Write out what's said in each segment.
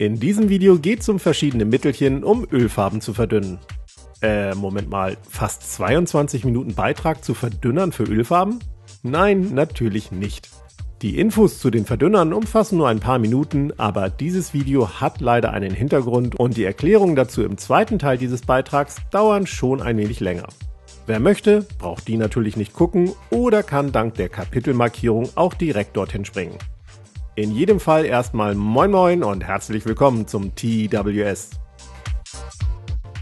In diesem Video geht es um verschiedene Mittelchen, um Ölfarben zu verdünnen. Äh, Moment mal, fast 22 Minuten Beitrag zu Verdünnern für Ölfarben? Nein, natürlich nicht. Die Infos zu den Verdünnern umfassen nur ein paar Minuten, aber dieses Video hat leider einen Hintergrund und die Erklärungen dazu im zweiten Teil dieses Beitrags dauern schon ein wenig länger. Wer möchte, braucht die natürlich nicht gucken oder kann dank der Kapitelmarkierung auch direkt dorthin springen. In jedem Fall erstmal moin moin und herzlich willkommen zum TWS.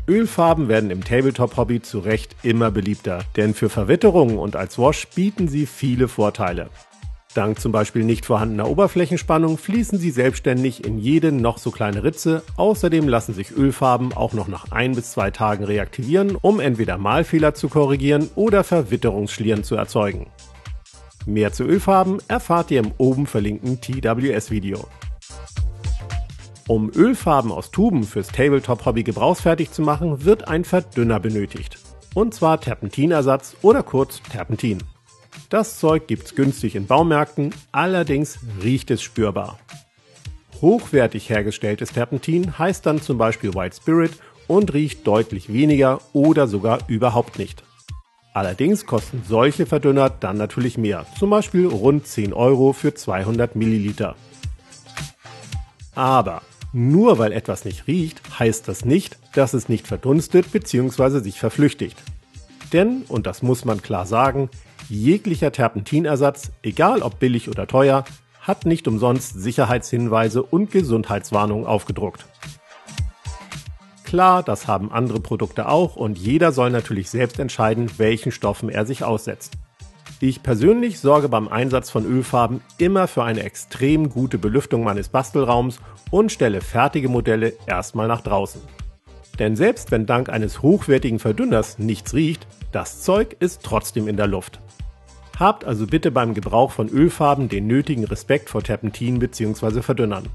Ölfarben werden im Tabletop-Hobby zu Recht immer beliebter, denn für Verwitterungen und als Wash bieten sie viele Vorteile. Dank zum Beispiel nicht vorhandener Oberflächenspannung fließen sie selbstständig in jede noch so kleine Ritze. Außerdem lassen sich Ölfarben auch noch nach ein bis zwei Tagen reaktivieren, um entweder Malfehler zu korrigieren oder Verwitterungsschlieren zu erzeugen. Mehr zu Ölfarben erfahrt ihr im oben verlinkten TWS-Video. Um Ölfarben aus Tuben fürs Tabletop-Hobby gebrauchsfertig zu machen, wird ein Verdünner benötigt. Und zwar Terpentinersatz oder kurz Terpentin. Das Zeug gibt's günstig in Baumärkten, allerdings riecht es spürbar. Hochwertig hergestelltes Terpentin heißt dann zum Beispiel White Spirit und riecht deutlich weniger oder sogar überhaupt nicht. Allerdings kosten solche Verdünner dann natürlich mehr, zum Beispiel rund 10 Euro für 200 Milliliter. Aber nur weil etwas nicht riecht, heißt das nicht, dass es nicht verdunstet bzw. sich verflüchtigt. Denn, und das muss man klar sagen, jeglicher Terpentinersatz, egal ob billig oder teuer, hat nicht umsonst Sicherheitshinweise und Gesundheitswarnungen aufgedruckt. Klar, das haben andere Produkte auch und jeder soll natürlich selbst entscheiden, welchen Stoffen er sich aussetzt. Ich persönlich sorge beim Einsatz von Ölfarben immer für eine extrem gute Belüftung meines Bastelraums und stelle fertige Modelle erstmal nach draußen. Denn selbst wenn dank eines hochwertigen Verdünners nichts riecht, das Zeug ist trotzdem in der Luft. Habt also bitte beim Gebrauch von Ölfarben den nötigen Respekt vor Terpentin bzw. Verdünnern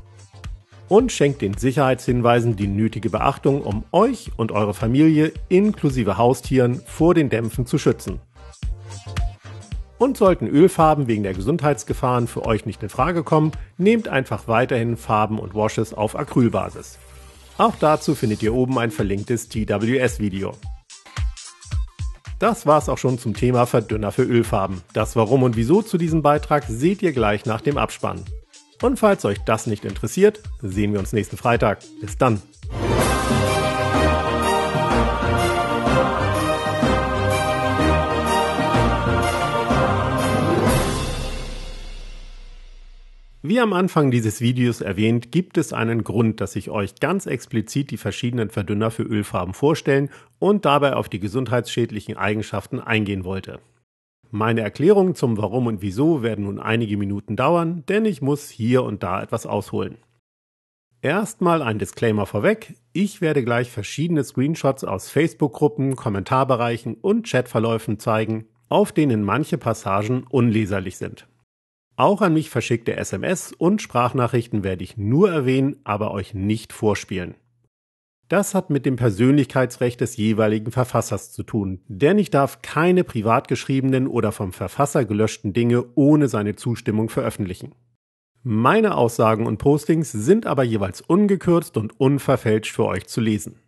und schenkt den Sicherheitshinweisen die nötige Beachtung, um euch und eure Familie inklusive Haustieren vor den Dämpfen zu schützen. Und sollten Ölfarben wegen der Gesundheitsgefahren für euch nicht in Frage kommen, nehmt einfach weiterhin Farben und Washes auf Acrylbasis. Auch dazu findet ihr oben ein verlinktes TWS-Video. Das war's auch schon zum Thema Verdünner für Ölfarben. Das Warum und Wieso zu diesem Beitrag seht ihr gleich nach dem Abspann. Und falls euch das nicht interessiert, sehen wir uns nächsten Freitag. Bis dann. Wie am Anfang dieses Videos erwähnt, gibt es einen Grund, dass ich euch ganz explizit die verschiedenen Verdünner für Ölfarben vorstellen und dabei auf die gesundheitsschädlichen Eigenschaften eingehen wollte. Meine Erklärungen zum Warum und Wieso werden nun einige Minuten dauern, denn ich muss hier und da etwas ausholen. Erstmal ein Disclaimer vorweg. Ich werde gleich verschiedene Screenshots aus Facebook-Gruppen, Kommentarbereichen und Chatverläufen zeigen, auf denen manche Passagen unleserlich sind. Auch an mich verschickte SMS und Sprachnachrichten werde ich nur erwähnen, aber euch nicht vorspielen. Das hat mit dem Persönlichkeitsrecht des jeweiligen Verfassers zu tun. Denn ich darf keine privat geschriebenen oder vom Verfasser gelöschten Dinge ohne seine Zustimmung veröffentlichen. Meine Aussagen und Postings sind aber jeweils ungekürzt und unverfälscht für euch zu lesen.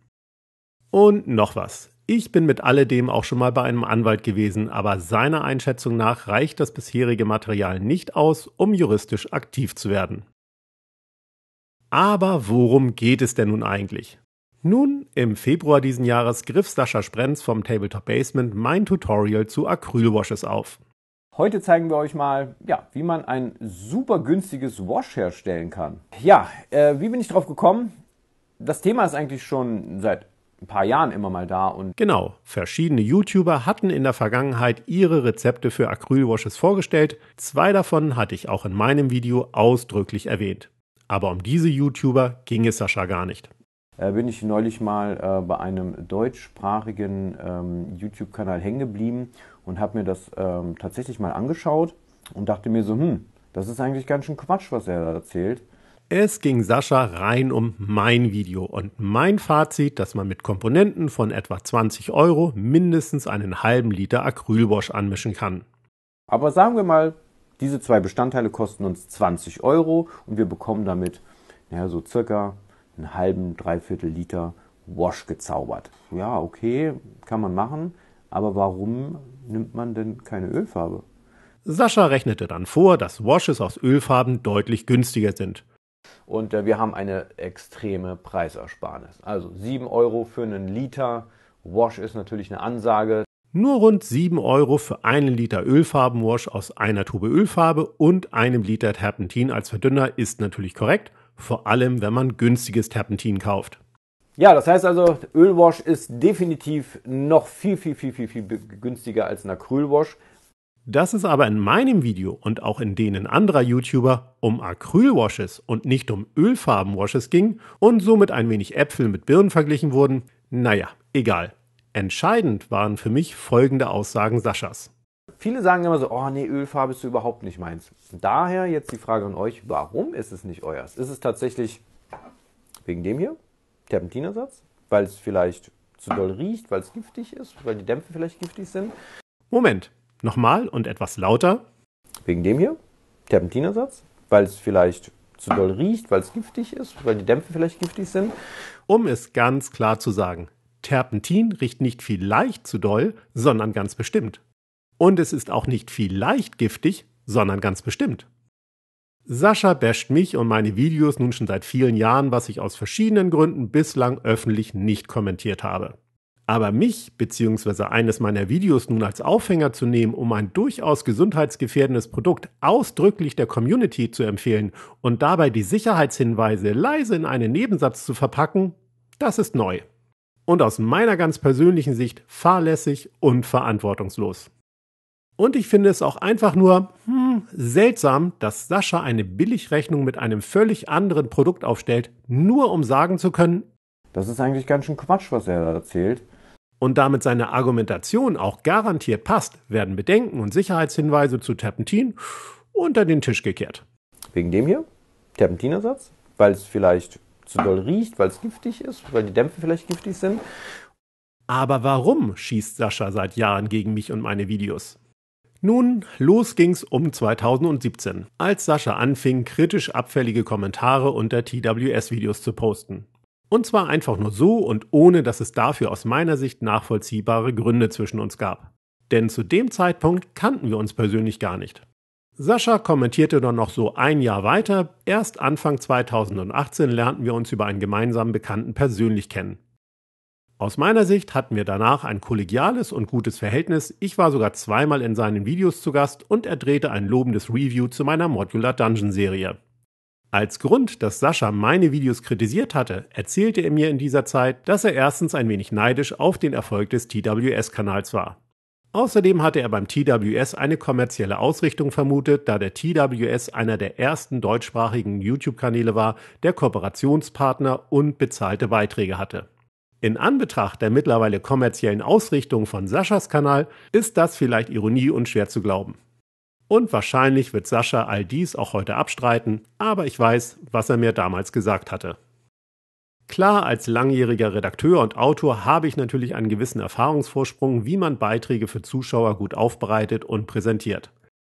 Und noch was. Ich bin mit alledem auch schon mal bei einem Anwalt gewesen, aber seiner Einschätzung nach reicht das bisherige Material nicht aus, um juristisch aktiv zu werden. Aber worum geht es denn nun eigentlich? Nun, im Februar diesen Jahres griff Sascha Sprenz vom Tabletop Basement mein Tutorial zu Acrylwashes auf. Heute zeigen wir euch mal, ja, wie man ein super günstiges Wash herstellen kann. Ja, äh, wie bin ich drauf gekommen? Das Thema ist eigentlich schon seit ein paar Jahren immer mal da und genau, verschiedene YouTuber hatten in der Vergangenheit ihre Rezepte für Acrylwashes vorgestellt. Zwei davon hatte ich auch in meinem Video ausdrücklich erwähnt. Aber um diese YouTuber ging es Sascha gar nicht. Äh, bin ich neulich mal äh, bei einem deutschsprachigen ähm, YouTube-Kanal hängen geblieben und habe mir das ähm, tatsächlich mal angeschaut und dachte mir so, hm, das ist eigentlich ganz schön Quatsch, was er da erzählt. Es ging Sascha rein um mein Video und mein Fazit, dass man mit Komponenten von etwa 20 Euro mindestens einen halben Liter Acrylwash anmischen kann. Aber sagen wir mal, diese zwei Bestandteile kosten uns 20 Euro und wir bekommen damit naja, so circa einen halben, dreiviertel Liter Wash gezaubert. Ja, okay, kann man machen, aber warum nimmt man denn keine Ölfarbe? Sascha rechnete dann vor, dass Washes aus Ölfarben deutlich günstiger sind. Und äh, wir haben eine extreme Preisersparnis. Also 7 Euro für einen Liter. Wash ist natürlich eine Ansage. Nur rund 7 Euro für einen Liter Ölfarbenwash aus einer Tube Ölfarbe und einem Liter Terpentin als Verdünner ist natürlich korrekt vor allem wenn man günstiges Terpentin kauft. Ja, das heißt also, Ölwash ist definitiv noch viel, viel, viel, viel, viel günstiger als ein Acrylwash. Dass es aber in meinem Video und auch in denen anderer YouTuber um Acrylwashes und nicht um Ölfarbenwashes ging und somit ein wenig Äpfel mit Birnen verglichen wurden, naja, egal. Entscheidend waren für mich folgende Aussagen Saschas. Viele sagen immer so, oh nee, Ölfarbe ist so überhaupt nicht meins. Daher jetzt die Frage an euch, warum ist es nicht euers? Ist es tatsächlich wegen dem hier, Terpentinersatz? Weil es vielleicht zu doll riecht, weil es giftig ist, weil die Dämpfe vielleicht giftig sind? Moment, nochmal und etwas lauter. Wegen dem hier, Terpentinersatz? Weil es vielleicht zu doll riecht, weil es giftig ist, weil die Dämpfe vielleicht giftig sind? Um es ganz klar zu sagen, Terpentin riecht nicht vielleicht zu doll, sondern ganz bestimmt. Und es ist auch nicht vielleicht giftig, sondern ganz bestimmt. Sascha basht mich und meine Videos nun schon seit vielen Jahren, was ich aus verschiedenen Gründen bislang öffentlich nicht kommentiert habe. Aber mich bzw. eines meiner Videos nun als Aufhänger zu nehmen, um ein durchaus gesundheitsgefährdendes Produkt ausdrücklich der Community zu empfehlen und dabei die Sicherheitshinweise leise in einen Nebensatz zu verpacken, das ist neu. Und aus meiner ganz persönlichen Sicht fahrlässig und verantwortungslos. Und ich finde es auch einfach nur hm, seltsam, dass Sascha eine Billigrechnung mit einem völlig anderen Produkt aufstellt, nur um sagen zu können, das ist eigentlich ganz schön Quatsch, was er da erzählt. Und damit seine Argumentation auch garantiert passt, werden Bedenken und Sicherheitshinweise zu Terpentin unter den Tisch gekehrt. Wegen dem hier? Terpentinersatz? Weil es vielleicht zu doll riecht, weil es giftig ist, weil die Dämpfe vielleicht giftig sind. Aber warum schießt Sascha seit Jahren gegen mich und meine Videos? Nun, los ging's um 2017, als Sascha anfing, kritisch abfällige Kommentare unter TWS-Videos zu posten. Und zwar einfach nur so und ohne, dass es dafür aus meiner Sicht nachvollziehbare Gründe zwischen uns gab. Denn zu dem Zeitpunkt kannten wir uns persönlich gar nicht. Sascha kommentierte dann noch so ein Jahr weiter. Erst Anfang 2018 lernten wir uns über einen gemeinsamen Bekannten persönlich kennen. Aus meiner Sicht hatten wir danach ein kollegiales und gutes Verhältnis. Ich war sogar zweimal in seinen Videos zu Gast und er drehte ein lobendes Review zu meiner Modular Dungeon Serie. Als Grund, dass Sascha meine Videos kritisiert hatte, erzählte er mir in dieser Zeit, dass er erstens ein wenig neidisch auf den Erfolg des TWS-Kanals war. Außerdem hatte er beim TWS eine kommerzielle Ausrichtung vermutet, da der TWS einer der ersten deutschsprachigen YouTube-Kanäle war, der Kooperationspartner und bezahlte Beiträge hatte. In Anbetracht der mittlerweile kommerziellen Ausrichtung von Saschas Kanal ist das vielleicht Ironie und schwer zu glauben. Und wahrscheinlich wird Sascha all dies auch heute abstreiten, aber ich weiß, was er mir damals gesagt hatte. Klar, als langjähriger Redakteur und Autor habe ich natürlich einen gewissen Erfahrungsvorsprung, wie man Beiträge für Zuschauer gut aufbereitet und präsentiert.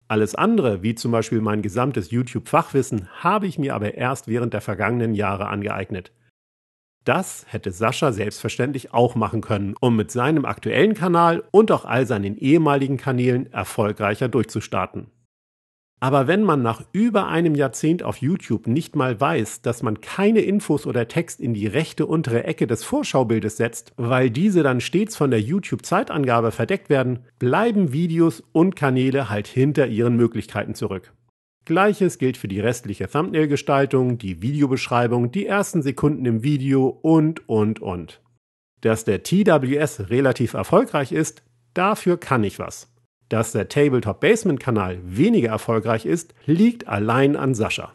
Alles andere, wie zum Beispiel mein gesamtes YouTube-Fachwissen, habe ich mir aber erst während der vergangenen Jahre angeeignet. Das hätte Sascha selbstverständlich auch machen können, um mit seinem aktuellen Kanal und auch all seinen ehemaligen Kanälen erfolgreicher durchzustarten. Aber wenn man nach über einem Jahrzehnt auf YouTube nicht mal weiß, dass man keine Infos oder Text in die rechte untere Ecke des Vorschaubildes setzt, weil diese dann stets von der YouTube-Zeitangabe verdeckt werden, bleiben Videos und Kanäle halt hinter ihren Möglichkeiten zurück. Gleiches gilt für die restliche Thumbnail-Gestaltung, die Videobeschreibung, die ersten Sekunden im Video und, und, und. Dass der TWS relativ erfolgreich ist, dafür kann ich was. Dass der Tabletop Basement Kanal weniger erfolgreich ist, liegt allein an Sascha.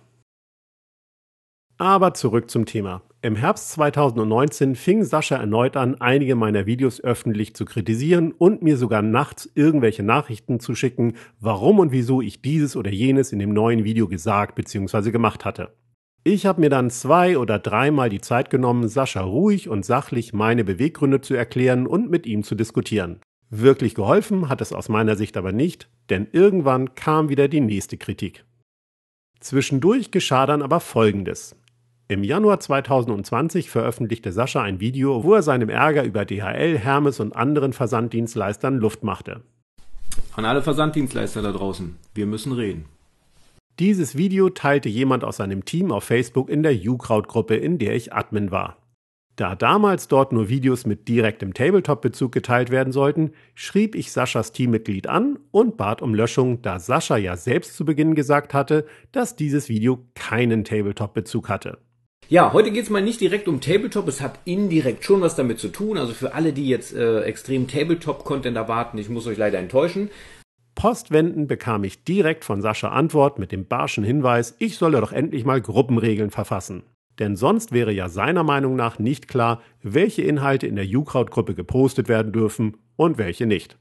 Aber zurück zum Thema. Im Herbst 2019 fing Sascha erneut an, einige meiner Videos öffentlich zu kritisieren und mir sogar nachts irgendwelche Nachrichten zu schicken, warum und wieso ich dieses oder jenes in dem neuen Video gesagt bzw. gemacht hatte. Ich habe mir dann zwei oder dreimal die Zeit genommen, Sascha ruhig und sachlich meine Beweggründe zu erklären und mit ihm zu diskutieren. Wirklich geholfen hat es aus meiner Sicht aber nicht, denn irgendwann kam wieder die nächste Kritik. Zwischendurch geschah dann aber Folgendes. Im Januar 2020 veröffentlichte Sascha ein Video, wo er seinem Ärger über DHL, Hermes und anderen Versanddienstleistern Luft machte. An alle Versanddienstleister da draußen, wir müssen reden. Dieses Video teilte jemand aus seinem Team auf Facebook in der jukraut gruppe in der ich Admin war. Da damals dort nur Videos mit direktem Tabletop-Bezug geteilt werden sollten, schrieb ich Saschas Teammitglied an und bat um Löschung, da Sascha ja selbst zu Beginn gesagt hatte, dass dieses Video keinen Tabletop-Bezug hatte. Ja, heute geht's mal nicht direkt um Tabletop, es hat indirekt schon was damit zu tun. Also für alle, die jetzt äh, extrem Tabletop-Content erwarten, ich muss euch leider enttäuschen. Postwenden bekam ich direkt von Sascha Antwort mit dem barschen Hinweis, ich solle doch endlich mal Gruppenregeln verfassen. Denn sonst wäre ja seiner Meinung nach nicht klar, welche Inhalte in der YouCrowd-Gruppe gepostet werden dürfen und welche nicht.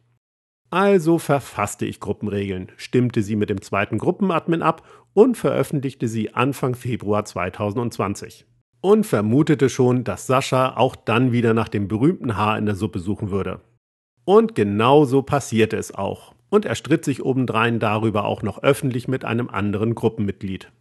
Also verfasste ich Gruppenregeln, stimmte sie mit dem zweiten Gruppenadmin ab und veröffentlichte sie Anfang Februar 2020. Und vermutete schon, dass Sascha auch dann wieder nach dem berühmten Haar in der Suppe suchen würde. Und genau so passierte es auch. Und er stritt sich obendrein darüber auch noch öffentlich mit einem anderen Gruppenmitglied.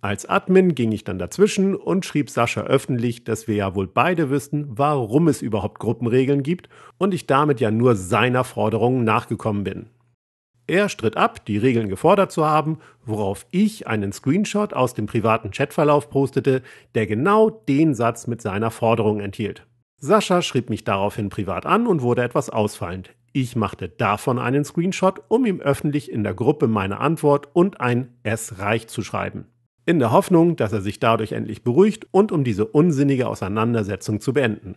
Als Admin ging ich dann dazwischen und schrieb Sascha öffentlich, dass wir ja wohl beide wüssten, warum es überhaupt Gruppenregeln gibt und ich damit ja nur seiner Forderungen nachgekommen bin. Er stritt ab, die Regeln gefordert zu haben, worauf ich einen Screenshot aus dem privaten Chatverlauf postete, der genau den Satz mit seiner Forderung enthielt. Sascha schrieb mich daraufhin privat an und wurde etwas ausfallend. Ich machte davon einen Screenshot, um ihm öffentlich in der Gruppe meine Antwort und ein Es reicht zu schreiben. In der Hoffnung, dass er sich dadurch endlich beruhigt und um diese unsinnige Auseinandersetzung zu beenden.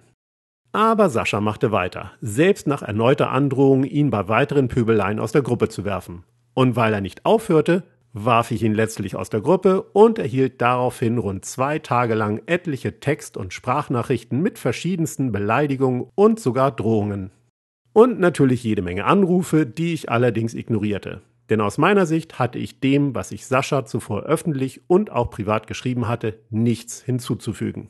Aber Sascha machte weiter, selbst nach erneuter Androhung, ihn bei weiteren Pöbeleien aus der Gruppe zu werfen. Und weil er nicht aufhörte, warf ich ihn letztlich aus der Gruppe und erhielt daraufhin rund zwei Tage lang etliche Text- und Sprachnachrichten mit verschiedensten Beleidigungen und sogar Drohungen. Und natürlich jede Menge Anrufe, die ich allerdings ignorierte. Denn aus meiner Sicht hatte ich dem, was ich Sascha zuvor öffentlich und auch privat geschrieben hatte, nichts hinzuzufügen.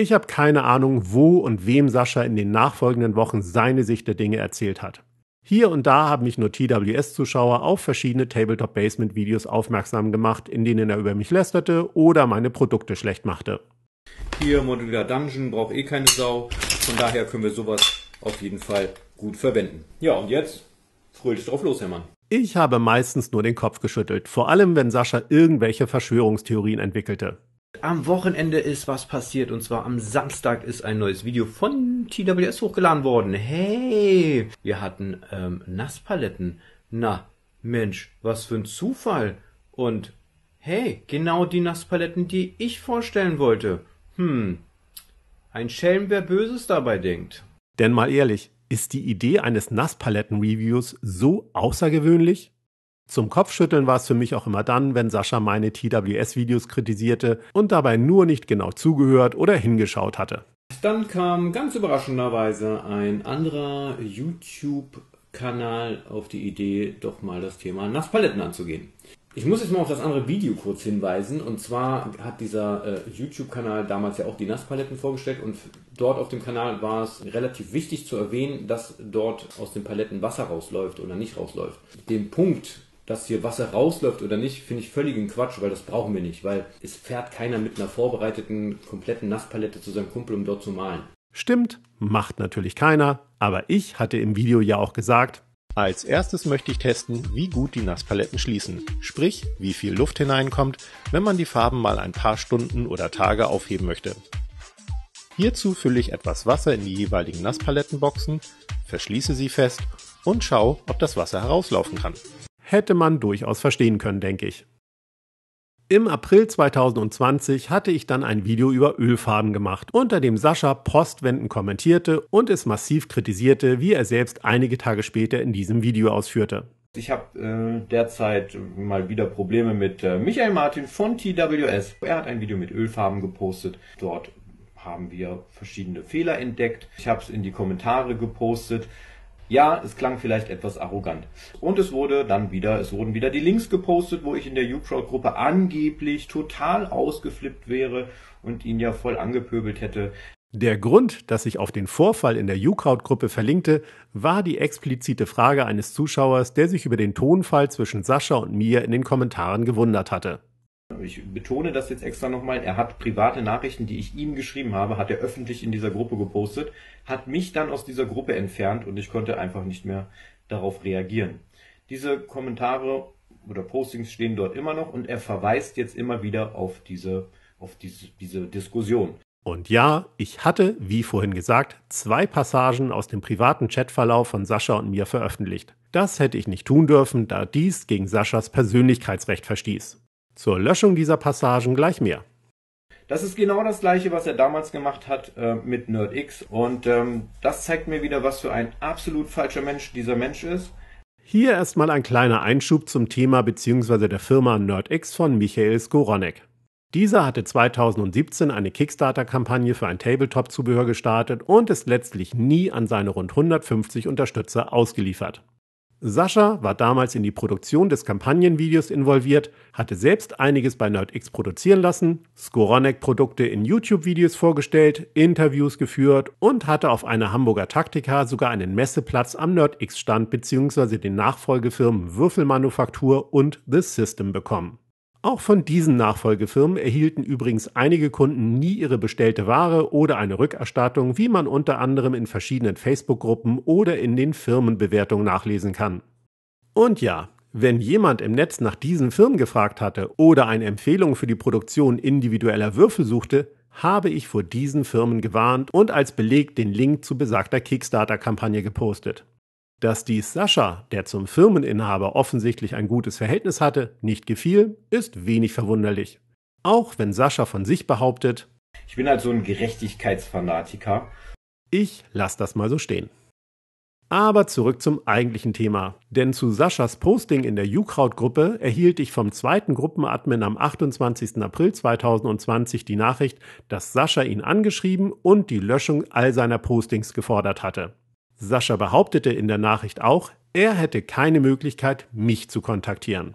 Ich habe keine Ahnung, wo und wem Sascha in den nachfolgenden Wochen seine Sicht der Dinge erzählt hat. Hier und da haben mich nur TWS-Zuschauer auf verschiedene Tabletop-Basement-Videos aufmerksam gemacht, in denen er über mich lästerte oder meine Produkte schlecht machte. Hier Modular Dungeon braucht eh keine Sau, von daher können wir sowas auf jeden Fall gut verwenden. Ja, und jetzt fröhlich drauf los, Hermann. Ich habe meistens nur den Kopf geschüttelt, vor allem wenn Sascha irgendwelche Verschwörungstheorien entwickelte. Am Wochenende ist was passiert und zwar am Samstag ist ein neues Video von TWS hochgeladen worden. Hey, wir hatten ähm, Nasspaletten. Na, Mensch, was für ein Zufall. Und hey, genau die Nasspaletten, die ich vorstellen wollte. Hm, ein Schelm, wer Böses dabei denkt. Denn mal ehrlich, ist die Idee eines Nasspaletten-Reviews so außergewöhnlich? Zum Kopfschütteln war es für mich auch immer dann, wenn Sascha meine TWS-Videos kritisierte und dabei nur nicht genau zugehört oder hingeschaut hatte. Dann kam ganz überraschenderweise ein anderer YouTube-Kanal auf die Idee, doch mal das Thema Nasspaletten anzugehen. Ich muss jetzt mal auf das andere Video kurz hinweisen. Und zwar hat dieser äh, YouTube-Kanal damals ja auch die Nasspaletten vorgestellt. Und dort auf dem Kanal war es relativ wichtig zu erwähnen, dass dort aus den Paletten Wasser rausläuft oder nicht rausläuft. Den Punkt dass hier Wasser rausläuft oder nicht, finde ich völligen Quatsch, weil das brauchen wir nicht, weil es fährt keiner mit einer vorbereiteten, kompletten Nasspalette zu seinem Kumpel, um dort zu malen. Stimmt, macht natürlich keiner, aber ich hatte im Video ja auch gesagt, als erstes möchte ich testen, wie gut die Nasspaletten schließen, sprich wie viel Luft hineinkommt, wenn man die Farben mal ein paar Stunden oder Tage aufheben möchte. Hierzu fülle ich etwas Wasser in die jeweiligen Nasspalettenboxen, verschließe sie fest und schaue, ob das Wasser herauslaufen kann hätte man durchaus verstehen können, denke ich. Im April 2020 hatte ich dann ein Video über Ölfarben gemacht, unter dem Sascha Postwenden kommentierte und es massiv kritisierte, wie er selbst einige Tage später in diesem Video ausführte. Ich habe äh, derzeit mal wieder Probleme mit äh, Michael Martin von TWS. Er hat ein Video mit Ölfarben gepostet. Dort haben wir verschiedene Fehler entdeckt. Ich habe es in die Kommentare gepostet. Ja, es klang vielleicht etwas arrogant. Und es wurde dann wieder, es wurden wieder die Links gepostet, wo ich in der Ucrowd-Gruppe angeblich total ausgeflippt wäre und ihn ja voll angepöbelt hätte. Der Grund, dass ich auf den Vorfall in der YouCrowd-Gruppe verlinkte, war die explizite Frage eines Zuschauers, der sich über den Tonfall zwischen Sascha und mir in den Kommentaren gewundert hatte. Ich betone das jetzt extra nochmal. Er hat private Nachrichten, die ich ihm geschrieben habe, hat er öffentlich in dieser Gruppe gepostet, hat mich dann aus dieser Gruppe entfernt und ich konnte einfach nicht mehr darauf reagieren. Diese Kommentare oder Postings stehen dort immer noch und er verweist jetzt immer wieder auf diese, auf diese, diese Diskussion. Und ja, ich hatte, wie vorhin gesagt, zwei Passagen aus dem privaten Chatverlauf von Sascha und mir veröffentlicht. Das hätte ich nicht tun dürfen, da dies gegen Saschas Persönlichkeitsrecht verstieß. Zur Löschung dieser Passagen gleich mehr. Das ist genau das gleiche, was er damals gemacht hat äh, mit NerdX. Und ähm, das zeigt mir wieder, was für ein absolut falscher Mensch dieser Mensch ist. Hier erstmal ein kleiner Einschub zum Thema bzw. der Firma NerdX von Michael Skoronek. Dieser hatte 2017 eine Kickstarter-Kampagne für ein Tabletop-Zubehör gestartet und ist letztlich nie an seine rund 150 Unterstützer ausgeliefert. Sascha war damals in die Produktion des Kampagnenvideos involviert, hatte selbst einiges bei NerdX produzieren lassen, Skoronek-Produkte in YouTube-Videos vorgestellt, Interviews geführt und hatte auf einer Hamburger Taktika sogar einen Messeplatz am NerdX-Stand bzw. den Nachfolgefirmen Würfelmanufaktur und The System bekommen. Auch von diesen Nachfolgefirmen erhielten übrigens einige Kunden nie ihre bestellte Ware oder eine Rückerstattung, wie man unter anderem in verschiedenen Facebook-Gruppen oder in den Firmenbewertungen nachlesen kann. Und ja, wenn jemand im Netz nach diesen Firmen gefragt hatte oder eine Empfehlung für die Produktion individueller Würfel suchte, habe ich vor diesen Firmen gewarnt und als Beleg den Link zu besagter Kickstarter-Kampagne gepostet. Dass dies Sascha, der zum Firmeninhaber offensichtlich ein gutes Verhältnis hatte, nicht gefiel, ist wenig verwunderlich. Auch wenn Sascha von sich behauptet, ich bin halt so ein Gerechtigkeitsfanatiker. Ich lass das mal so stehen. Aber zurück zum eigentlichen Thema. Denn zu Saschas Posting in der jukraut gruppe erhielt ich vom zweiten Gruppenadmin am 28. April 2020 die Nachricht, dass Sascha ihn angeschrieben und die Löschung all seiner Postings gefordert hatte. Sascha behauptete in der Nachricht auch, er hätte keine Möglichkeit, mich zu kontaktieren.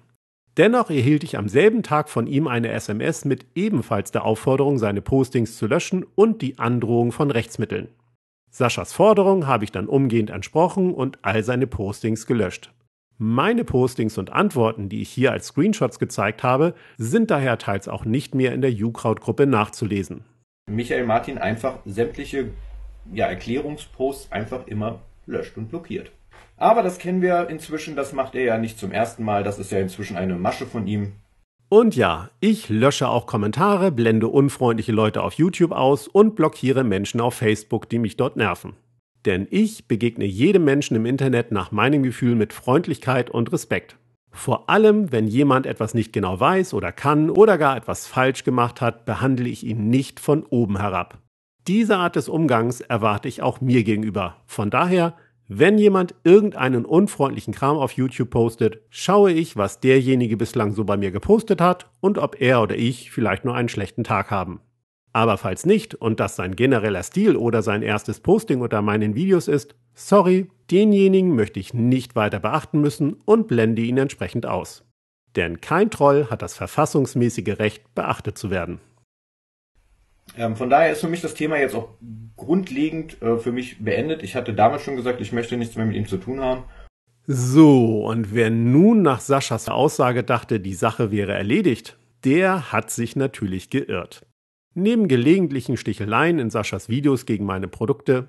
Dennoch erhielt ich am selben Tag von ihm eine SMS mit ebenfalls der Aufforderung, seine Postings zu löschen und die Androhung von Rechtsmitteln. Saschas Forderung habe ich dann umgehend entsprochen und all seine Postings gelöscht. Meine Postings und Antworten, die ich hier als Screenshots gezeigt habe, sind daher teils auch nicht mehr in der uCloud-Gruppe nachzulesen. Michael Martin einfach sämtliche ja, Erklärungsposts einfach immer löscht und blockiert. Aber das kennen wir inzwischen, das macht er ja nicht zum ersten Mal, das ist ja inzwischen eine Masche von ihm. Und ja, ich lösche auch Kommentare, blende unfreundliche Leute auf YouTube aus und blockiere Menschen auf Facebook, die mich dort nerven. Denn ich begegne jedem Menschen im Internet nach meinem Gefühl mit Freundlichkeit und Respekt. Vor allem, wenn jemand etwas nicht genau weiß oder kann oder gar etwas falsch gemacht hat, behandle ich ihn nicht von oben herab. Diese Art des Umgangs erwarte ich auch mir gegenüber. Von daher, wenn jemand irgendeinen unfreundlichen Kram auf YouTube postet, schaue ich, was derjenige bislang so bei mir gepostet hat und ob er oder ich vielleicht nur einen schlechten Tag haben. Aber falls nicht und das sein genereller Stil oder sein erstes Posting unter meinen Videos ist, sorry, denjenigen möchte ich nicht weiter beachten müssen und blende ihn entsprechend aus. Denn kein Troll hat das verfassungsmäßige Recht, beachtet zu werden. Ähm, von daher ist für mich das Thema jetzt auch grundlegend äh, für mich beendet. Ich hatte damals schon gesagt, ich möchte nichts mehr mit ihm zu tun haben. So, und wer nun nach Saschas Aussage dachte, die Sache wäre erledigt, der hat sich natürlich geirrt. Neben gelegentlichen Sticheleien in Saschas Videos gegen meine Produkte,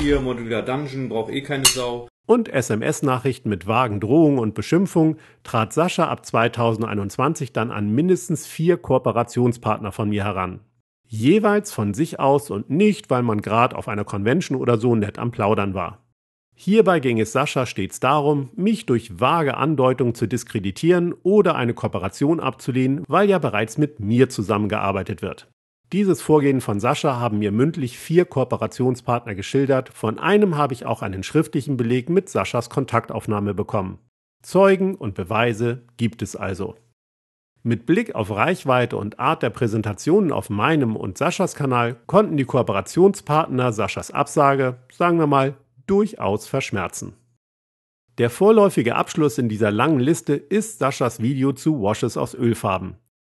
hier modular Dungeon braucht eh keine Sau, und SMS-Nachrichten mit vagen Drohungen und Beschimpfungen trat Sascha ab 2021 dann an mindestens vier Kooperationspartner von mir heran jeweils von sich aus und nicht, weil man gerade auf einer Convention oder so nett am Plaudern war. Hierbei ging es Sascha stets darum, mich durch vage Andeutungen zu diskreditieren oder eine Kooperation abzulehnen, weil ja bereits mit mir zusammengearbeitet wird. Dieses Vorgehen von Sascha haben mir mündlich vier Kooperationspartner geschildert, von einem habe ich auch einen schriftlichen Beleg mit Saschas Kontaktaufnahme bekommen. Zeugen und Beweise gibt es also. Mit Blick auf Reichweite und Art der Präsentationen auf meinem und Saschas Kanal konnten die Kooperationspartner Saschas Absage, sagen wir mal, durchaus verschmerzen. Der vorläufige Abschluss in dieser langen Liste ist Saschas Video zu Washes aus Ölfarben.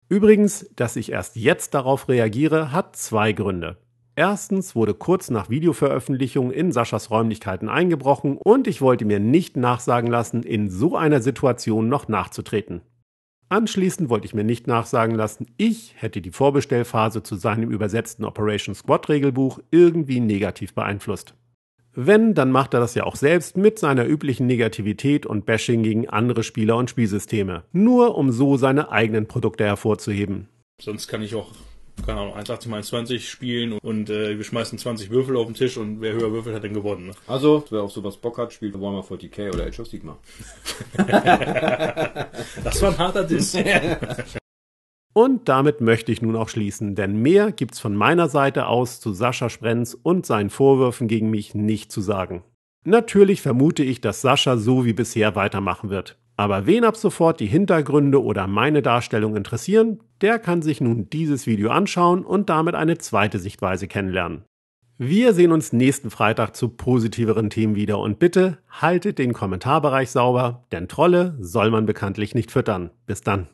Übrigens, dass ich erst jetzt darauf reagiere, hat zwei Gründe. Erstens wurde kurz nach Videoveröffentlichung in Saschas Räumlichkeiten eingebrochen und ich wollte mir nicht nachsagen lassen, in so einer Situation noch nachzutreten. Anschließend wollte ich mir nicht nachsagen lassen, ich hätte die Vorbestellphase zu seinem übersetzten Operation Squad Regelbuch irgendwie negativ beeinflusst. Wenn, dann macht er das ja auch selbst mit seiner üblichen Negativität und Bashing gegen andere Spieler und Spielsysteme, nur um so seine eigenen Produkte hervorzuheben. Sonst kann ich auch keine Ahnung, 1,80 mal 20 spielen und äh, wir schmeißen 20 Würfel auf den Tisch und wer höher würfelt, hat dann gewonnen. Ne? Also, wer auf sowas Bock hat, spielt Warhammer 40k oder Age of Sigma. das war ein harter Diss. Und damit möchte ich nun auch schließen, denn mehr gibt's von meiner Seite aus zu Sascha Sprenz und seinen Vorwürfen gegen mich nicht zu sagen. Natürlich vermute ich, dass Sascha so wie bisher weitermachen wird. Aber wen ab sofort die Hintergründe oder meine Darstellung interessieren, der kann sich nun dieses Video anschauen und damit eine zweite Sichtweise kennenlernen. Wir sehen uns nächsten Freitag zu positiveren Themen wieder und bitte haltet den Kommentarbereich sauber, denn Trolle soll man bekanntlich nicht füttern. Bis dann.